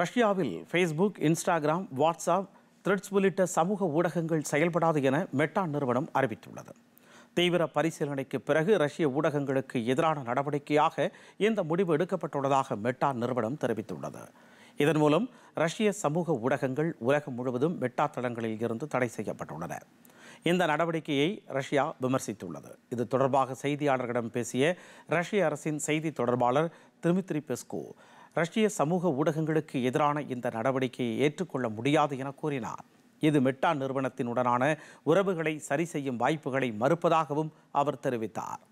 ரஷ்யாவில் Facebook Instagram WhatsApp threads உள்ளிட்ட சமூக ஊடகங்கள் செயல்படாது என மெட்டா நிறுவனம் அறிவித்துள்ளது தீவிர பரிசீலனைக்கு பிறகு ரஷ்ய ஊடகங்களுக்கு எதிரான நடவடிக்கையாக இந்த முடிவு எடுக்கப்பட்டுள்ளதாக மெட்டா நிறுவனம் தெரிவித்துள்ளது இதன் மூலம் ரஷ்ய சமூக ஊடகங்கள் உலகம் முழுவதும் மெட்டா தளங்களில் இருந்து தடை செய்யப்பட்டுள்ளன இந்த நடவடிக்கையை ரஷ்யா விமர்சித்துள்ளது இது தொடர்பாக செய்தியாளர்களிடம் பேசிய ரஷ்ய அரசின் செய்தி தொடர்பாளர் திருமித்ரி பெஸ்கோ ரஷ்ய சமூக ஊடகங்களுக்கு எதிரான இந்த நடவடிக்கையை ஏற்றுக்கொள்ள முடியாது என கூறினார் இது மெட்டா நிறுவனத்தினுடனான உறவுகளை சரி செய்யும் வாய்ப்புகளை மறுப்பதாகவும் அவர் தெரிவித்தார்